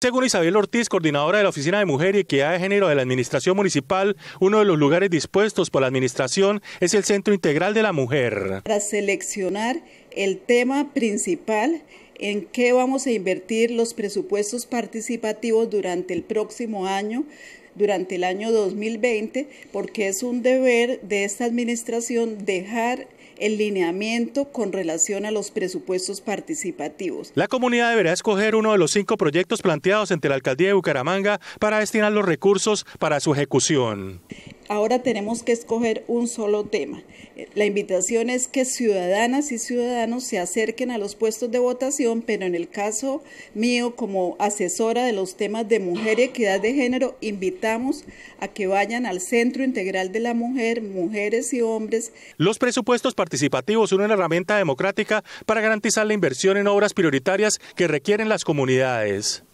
Según Isabel Ortiz, coordinadora de la Oficina de Mujer y Equidad de Género de la Administración Municipal, uno de los lugares dispuestos por la Administración es el Centro Integral de la Mujer. Para seleccionar el tema principal en qué vamos a invertir los presupuestos participativos durante el próximo año, durante el año 2020, porque es un deber de esta administración dejar el lineamiento con relación a los presupuestos participativos. La comunidad deberá escoger uno de los cinco proyectos planteados entre la alcaldía de Bucaramanga para destinar los recursos para su ejecución ahora tenemos que escoger un solo tema. La invitación es que ciudadanas y ciudadanos se acerquen a los puestos de votación, pero en el caso mío como asesora de los temas de mujer y equidad de género, invitamos a que vayan al Centro Integral de la Mujer, mujeres y hombres. Los presupuestos participativos son una herramienta democrática para garantizar la inversión en obras prioritarias que requieren las comunidades.